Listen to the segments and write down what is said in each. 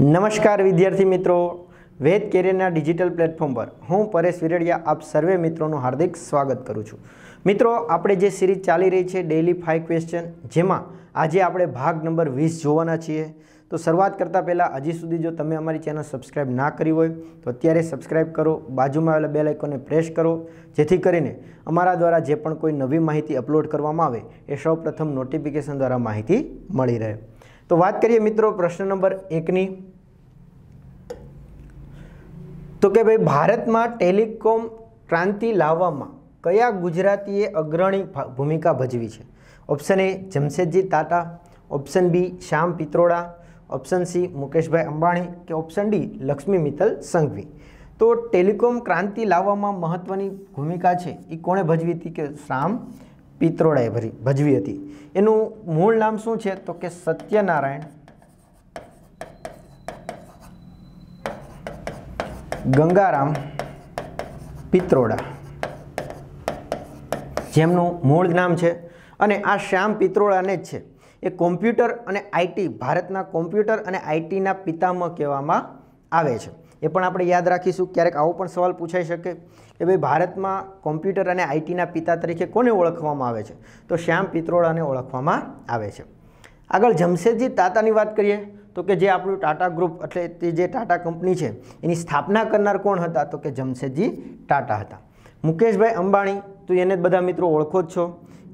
નમસ્કાર વિદ્યાર્થી મિત્રો વેદ કેરિયરના ડિજિટલ પ્લેટફોર્મ પર હું પરેશ વિરડિયા આપ સર્વે મિત્રોનું હાર્દિક સ્વાગત કરું છું મિત્રો આપણે જે સિરીઝ ચાલી રહી છે ડેઇલી ફાઇવ ક્વેશ્ચન જેમાં આજે આપણે ભાગ નંબર વીસ જોવાના છીએ તો શરૂઆત કરતાં પહેલાં હજી સુધી જો તમે અમારી ચેનલ સબસ્ક્રાઈબ ના કરી હોય તો અત્યારે સબસ્ક્રાઇબ કરો બાજુમાં આવેલા બે લાઇકોને પ્રેસ કરો જેથી કરીને અમારા દ્વારા જે પણ કોઈ નવી માહિતી અપલોડ કરવામાં આવે એ સૌપ્રથમ નોટિફિકેશન દ્વારા માહિતી મળી રહે તો વાત કરીએ મિત્રો પ્રશ્ન નંબર એકની તો કે ભાઈ ભારતમાં ટેલિકોમ ક્રાંતિ લાવવામાં કયા ગુજરાતીએ અગ્રણી ભૂમિકા ભજવી છે option A Jamshedji Tata option B Shyam Pitroda option C Mukeshbhai Ambani કે ઓપ્શન ડી લક્ષ્મી મિત્તલ સંઘવી તો ટેલિકોમ ક્રાંતિ લાવવામાં મહત્ત્વની ભૂમિકા છે એ કોણે ભજવી હતી કે શ્યામ પિત્રોડાએ ભરી ભજવી હતી એનું મૂળ નામ શું છે તો કે સત્યનારાયણ ગંગારામ પિત્રોડા જેમનું મૂળ નામ છે અને આ શ્યામ પિત્રોડાને જ છે એ કોમ્પ્યુટર અને આઈટી ભારતના કોમ્પ્યુટર અને આઈટીના પિતામહ કહેવામાં આવે છે એ પણ આપણે યાદ રાખીશું ક્યારેક આવો પણ સવાલ પૂછાઈ શકે કે ભાઈ ભારતમાં કોમ્પ્યુટર અને આઈટીના પિતા તરીકે કોને ઓળખવામાં આવે છે તો શ્યામ પિત્રોડાને ઓળખવામાં આવે છે આગળ જમશેદજી તાતાની વાત કરીએ તો કે જે આપણું ટાટા ગ્રુપ એટલે તે જે ટાટા કંપની છે એની સ્થાપના કરનાર કોણ હતા તો કે જમશેદજી ટાટા હતા મુકેશભાઈ અંબાણી તું એને જ બધા મિત્રો ઓળખો જ છો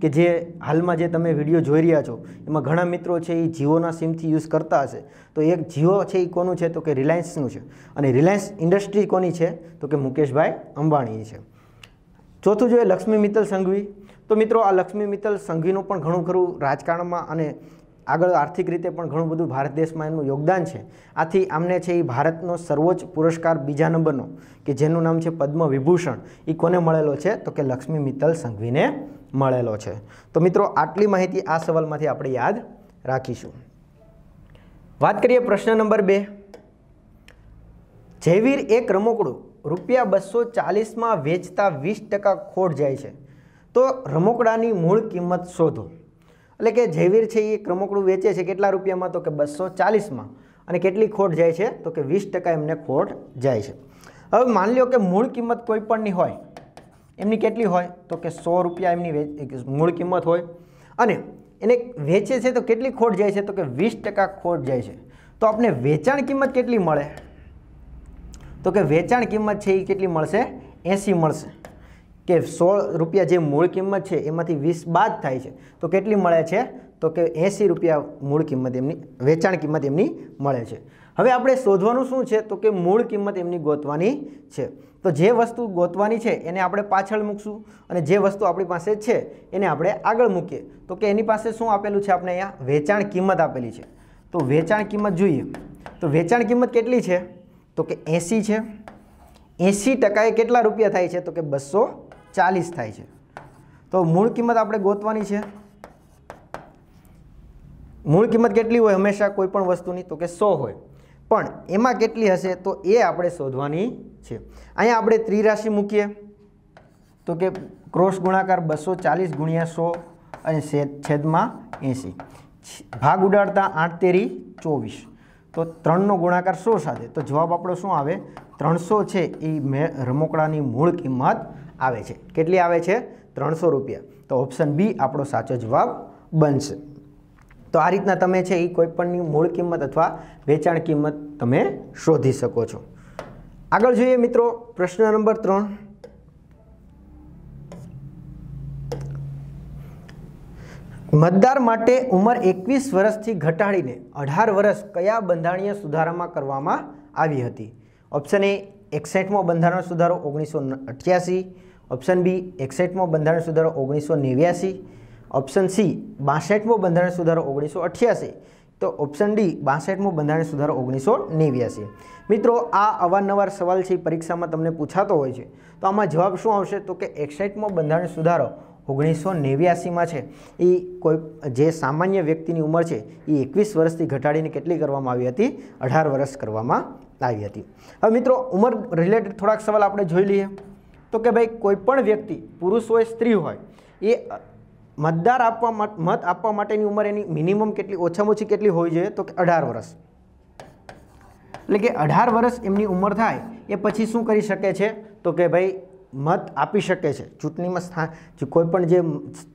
કે જે હાલમાં જે તમે વિડીયો જોઈ રહ્યા છો એમાં ઘણા મિત્રો છે એ જીઓના સિમથી યુઝ કરતા હશે તો એક જીઓ છે એ કોનું છે તો કે રિલાયન્સનું છે અને રિલાયન્સ ઇન્ડસ્ટ્રી કોની છે તો કે મુકેશભાઈ અંબાણી છે ચોથું જોઈએ લક્ષ્મી મિત્તલ સંઘવી તો મિત્રો આ લક્ષ્મી મિત્તલ સંઘવીનું પણ ઘણું ખરું રાજકારણમાં અને આગળ આર્થિક રીતે પણ ઘણું બધું ભારત દેશમાં એનું યોગદાન છે આથી આમને છે એ ભારતનો સર્વોચ્ચ પુરસ્કાર બીજા નંબરનો કે જેનું નામ છે પદ્મ વિભૂષણ એ કોને મળેલો છે તો કે લક્ષ્મી મિત્તલ સંઘવીને મળેલો છે તો મિત્રો આટલી માહિતી આ સવાલમાંથી આપણે યાદ રાખીશું વાત કરીએ પ્રશ્ન નંબર બે જયવીર એક રમકડું રૂપિયા બસો ચાલીસમાં વેચતા વીસ ટકા ખોટ જાય છે તો રમકડાની મૂળ કિંમત શોધો એટલે કે ઝેવીર છે એ ક્રમોકડું વેચે છે કેટલા રૂપિયામાં તો કે બસો ચાલીસમાં અને કેટલી ખોટ જાય છે તો કે વીસ ટકા એમને ખોટ જાય છે હવે માની લો કે મૂળ કિંમત કોઈ પણની હોય એમની કેટલી હોય તો કે સો રૂપિયા એમની મૂળ કિંમત હોય અને એને વેચે છે તો કેટલી ખોટ જાય છે તો કે વીસ ટકા ખોટ જાય છે તો આપણે વેચાણ કિંમત કેટલી મળે તો કે વેચાણ કિંમત છે એ કેટલી મળશે એંસી મળશે કે સોળ રૂપિયા જે મૂળ કિંમત છે એમાંથી વીસ બાદ થાય છે તો કેટલી મળે છે તો કે એંસી રૂપિયા મૂળ કિંમત એમની વેચાણ કિંમત એમની મળે છે હવે આપણે શોધવાનું શું છે તો કે મૂળ કિંમત એમની ગોતવાની છે તો જે વસ્તુ ગોતવાની છે એને આપણે પાછળ મૂકશું અને જે વસ્તુ આપણી પાસે છે એને આપણે આગળ મૂકીએ તો કે એની પાસે શું આપેલું છે આપણે અહીંયા વેચાણ કિંમત આપેલી છે તો વેચાણ કિંમત જોઈએ તો વેચાણ કિંમત કેટલી છે તો કે એંસી છે એંસી ટકાએ કેટલા રૂપિયા થાય છે તો કે બસો ચાલીસ થાય છે તો મૂળ કિંમત આપણે ગોતવાની છે મૂળ કિંમત કેટલી હોય હંમેશા કોઈ પણ વસ્તુની તો કે સો હોય પણ એમાં કેટલી હશે તો એ આપણે શોધવાની છે અહીંયા આપણે ત્રિરાશિ મૂકીએ તો કે ક્રોસ ગુણાકાર બસો ચાલીસ ગુણ્યા સો અને છેદમાં એંસી ભાગ ઉડાડતા આઠ તેરી ચોવીસ તો ત્રણનો ગુણાકાર સો સાથે તો જવાબ આપણો શું આવે ત્રણસો છે એ મે રમકડાની મૂળ કિંમત આવે છે કેટલી આવે છે ત્રણસો રૂપિયા તો ઓપ્શન બી આપણો સાચો જવાબ બનશે તો આ રીતના તમે છે એ કોઈપણની મૂળ કિંમત અથવા વેચાણ કિંમત તમે શોધી શકો છો આગળ જોઈએ મિત્રો પ્રશ્ન નંબર ત્રણ મતદાર માટે ઉંમર એકવીસ વર્ષથી ઘટાડીને અઢાર વર્ષ કયા બંધારણીય સુધારામાં કરવામાં આવી હતી ઓપ્શન એ એકસઠમો બંધારણ સુધારો ઓગણીસો અઠ્યાસી ઓપ્શન બી એકસઠમો બંધારણ સુધારો ઓગણીસો નેવ્યાસી ઓપ્શન સી બાસઠમો બંધારણ સુધારો ઓગણીસો અઠ્યાસી તો ઓપ્શન ડી બાસઠમો બંધારણ સુધારો ઓગણીસો નેવ્યાસી મિત્રો આ અવારનવાર સવાલ છે પરીક્ષામાં તમને પૂછાતો હોય છે તો આમાં જવાબ શું આવશે તો કે એકસઠમો બંધારણ સુધારો ઓગણીસો નેવ્યાસીમાં છે એ કોઈ જે સામાન્ય વ્યક્તિની ઉંમર છે એ એકવીસ વર્ષથી ઘટાડીને કેટલી કરવામાં આવી હતી અઢાર વર્ષ કરવામાં આવી હતી હવે મિત્રો ઉંમર રિલેટેડ થોડાક સવાલ આપણે જોઈ લઈએ તો કે ભાઈ કોઈપણ વ્યક્તિ પુરુષ હોય સ્ત્રી હોય એ મતદાર આપવા મત આપવા માટેની ઉંમર એની મિનિમમ કેટલી ઓછામાં ઓછી કેટલી હોવી જોઈએ તો કે અઢાર વર્ષ એટલે કે અઢાર વર્ષ એમની ઉંમર થાય એ પછી શું કરી શકે છે તો કે ભાઈ મત આપી શકે છે ચૂંટણીમાં સ્થાન કોઈ પણ જે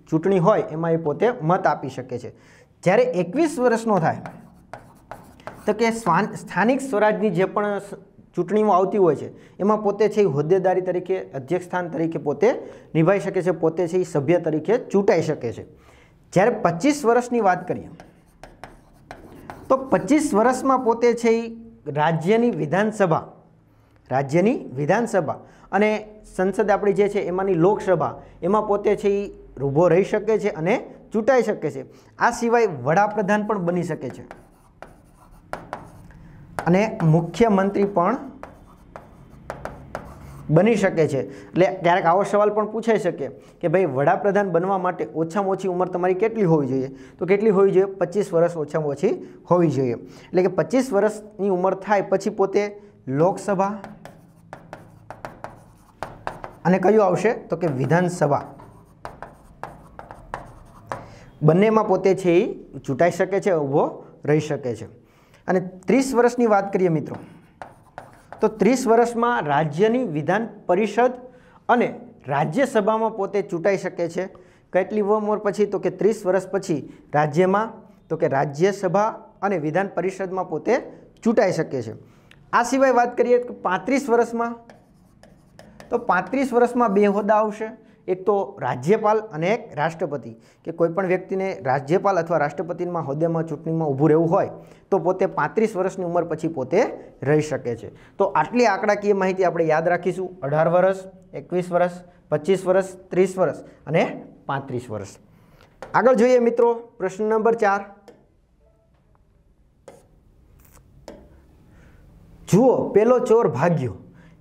ચૂંટણી હોય એમાં એ પોતે મત આપી શકે છે જ્યારે એકવીસ વર્ષનો થાય તો કે સ્થાનિક સ્વરાજની જે પણ ચૂંટણીઓ આવતી હોય છે એમાં પોતે છે એ હોદ્દેદારી તરીકે અધ્યક્ષ સ્થાન તરીકે પોતે નિભાઈ શકે છે પોતે છે એ સભ્ય તરીકે ચૂંટાઈ શકે છે જ્યારે પચીસ વર્ષની વાત કરીએ તો પચીસ વર્ષમાં પોતે છે એ રાજ્યની વિધાનસભા રાજ્યની વિધાનસભા અને સંસદ આપણી જે છે એમાંની લોકસભા એમાં પોતે છે એ ઊભો રહી શકે છે અને ચૂંટાઈ શકે છે આ સિવાય વડાપ્રધાન પણ બની શકે છે અને મુખ્યમંત્રી પણ બની શકે છે એટલે ક્યારેક આવો સવાલ પણ પૂછાઈ શકે કે ભાઈ વડાપ્રધાન બનવા માટે ઓછામાં ઓછી ઉંમર તમારી કેટલી હોવી જોઈએ તો કેટલી હોવી જોઈએ પચીસ વર્ષ ઓછામાં ઓછી હોવી જોઈએ એટલે કે પચીસ વર્ષની ઉંમર થાય પછી પોતે લોકસભા અને કયું આવશે તો કે વિધાનસભા બંનેમાં પોતે છે એ ચૂંટાઈ શકે છે ઊભો રહી શકે છે અને ત્રીસ વર્ષની વાત કરીએ મિત્રો તો ત્રીસ વર્ષમાં રાજ્યની વિધાન પરિષદ અને રાજ્યસભામાં પોતે ચૂંટાઈ શકે છે કેટલી ઉંમર પછી તો કે ત્રીસ વર્ષ પછી રાજ્યમાં તો કે રાજ્યસભા અને વિધાન પરિષદમાં પોતે ચૂંટાઈ શકે છે આ સિવાય વાત કરીએ તો પાંત્રીસ વર્ષમાં તો પાંત્રીસ વર્ષમાં બે હોદ્દા આવશે એક તો રાજ્યપાલ અને એક રાષ્ટ્રપતિ કે કોઈપણ વ્યક્તિને રાજ્યપાલ અથવા રાષ્ટ્રપતિમાં હોદ્દામાં ચૂંટણીમાં ઊભું રહેવું હોય તો પોતે પાંત્રીસ વર્ષની ઉંમર પછી પોતે રહી શકે છે તો આટલી આંકડાકીય માહિતી આપણે યાદ રાખીશું અઢાર વર્ષ એકવીસ વર્ષ પચીસ વર્ષ ત્રીસ વર્ષ અને પાંત્રીસ વર્ષ આગળ જોઈએ મિત્રો પ્રશ્ન નંબર ચાર જુઓ પેલો ચોર ભાગ્યો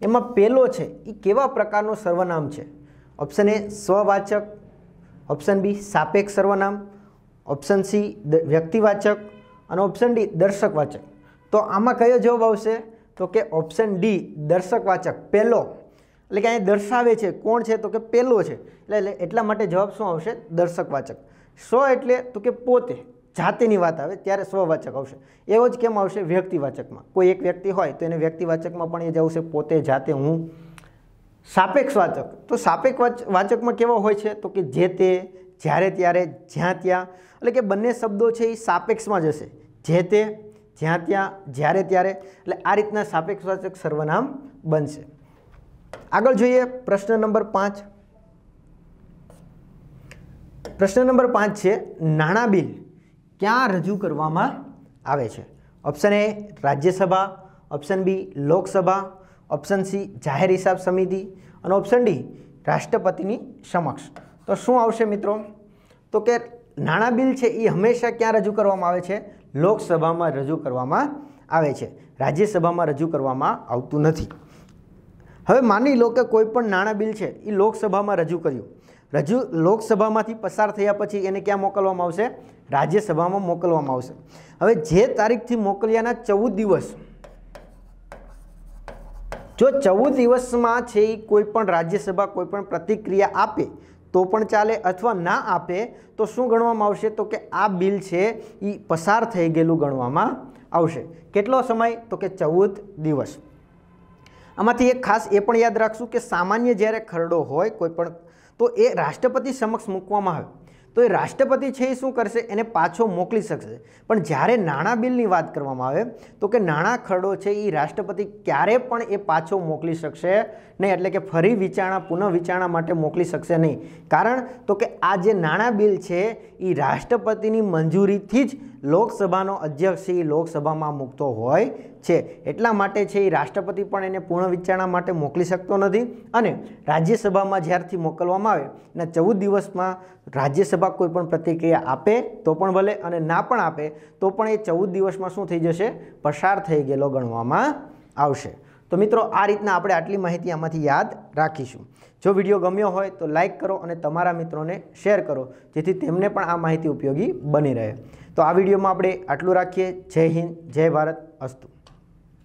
એમાં પેલો છે એ કેવા પ્રકારનું સર્વનામ છે ઓપ્શન એ સ્વવાચક ઓપ્શન બી સાપેક્ષ સર્વનામ ઓપ્શન સી વ્યક્તિવાચક અને ઓપ્શન ડી દર્શકવાચક તો આમાં કયો જવાબ આવશે તો કે ઓપ્શન ડી દર્શકવાચક પહેલો એટલે કે અહીંયા દર્શાવે છે કોણ છે તો કે પેલો છે એટલે એટલા માટે જવાબ શું આવશે દર્શકવાચક સ્વ એટલે તો કે પોતે જાતિની વાત આવે ત્યારે સ્વવાચક આવશે એવો જ કેમ આવશે વ્યક્તિવાચકમાં કોઈ એક વ્યક્તિ હોય તો એને વ્યક્તિવાચકમાં પણ એ જ આવશે પોતે જાતે હું સાપેક્ષવાચક તો સાપેક્ષ વાચકમાં કેવો હોય છે તો કે જે તે જ્યારે ત્યારે જ્યાં ત્યાં એટલે કે બંને શબ્દો છે એ સાપેક્ષમાં જશે જે તે જ્યાં ત્યાં જ્યારે ત્યારે એટલે આ રીતના સાપેક્ષવાચક સર્વનામ બનશે આગળ જોઈએ પ્રશ્ન નંબર પાંચ પ્રશ્ન નંબર પાંચ છે નાણાં બિલ ક્યાં રજૂ કરવામાં આવે છે option A Rajya Sabha option B Lok Sabha option C જાહેર હિસાબ સમિતિ અને ઓપ્શન ડી રાષ્ટ્રપતિની સમક્ષ તો શું આવશે મિત્રો તો કે નાણાં બિલ છે એ હંમેશા ક્યાં રજૂ કરવામાં આવે છે લોકસભામાં રજૂ કરવામાં આવે છે રાજ્યસભામાં રજૂ કરવામાં આવતું નથી હવે માની લો કે કોઈ પણ નાણાં બિલ છે એ લોકસભામાં રજૂ કર્યું રજૂ લોકસભામાંથી પસાર થયા પછી એને ક્યાં મોકલવામાં આવશે રાજ્યસભામાં મોકલવામાં આવશે હવે જે તારીખથી મોકલ્યાના ચૌદ દિવસ જો ચૌદ દિવસમાં છે એ કોઈ પણ રાજ્યસભા કોઈ પણ પ્રતિક્રિયા આપે તો પણ ચાલે અથવા ના આપે તો શું ગણવામાં આવશે તો કે આ બિલ છે એ પસાર થઈ ગયેલું ગણવામાં આવશે કેટલો સમય તો કે ચૌદ દિવસ આમાંથી એક ખાસ એ પણ યાદ રાખશું કે સામાન્ય જ્યારે ખરડો હોય કોઈ પણ તો એ રાષ્ટ્રપતિ સમક્ષ મૂકવામાં આવે તો એ રાષ્ટ્રપતિ છે એ શું કરશે એને પાછો મોકલી શકશે પણ જ્યારે નાણાં બિલની વાત કરવામાં આવે તો કે નાણાં ખરડો છે એ રાષ્ટ્રપતિ ક્યારે પણ એ પાછો મોકલી શકશે નહીં એટલે કે ફરી વિચારણા પુનઃ વિચારણા માટે મોકલી શકશે નહીં કારણ તો કે આ જે નાણાં બિલ છે એ રાષ્ટ્રપતિની મંજૂરીથી જ લોકસભાનો અધ્યક્ષ એ લોકસભામાં મૂકતો હોય છે એટલા માટે છે એ રાષ્ટ્રપતિ પણ એને પૂર્ણ વિચારણા માટે મોકલી શકતો નથી અને રાજ્યસભામાં જ્યારથી મોકલવામાં આવે એના ચૌદ દિવસમાં રાજ્યસભા કોઈ પણ પ્રતિક્રિયા આપે તો પણ ભલે અને ના પણ આપે તો પણ એ ચૌદ દિવસમાં શું થઈ જશે પસાર થઈ ગયેલો ગણવામાં આવશે તો મિત્રો આ રીતના આપણે આટલી માહિતી આમાંથી યાદ રાખીશું જો વિડીયો ગમ્યો હોય તો લાઇક કરો અને તમારા મિત્રોને શેર કરો જેથી તેમને પણ આ માહિતી ઉપયોગી બની રહે તો આ વિડીયોમાં આપણે આટલું રાખીએ જય હિન્દ જય ભારત અસ્તુ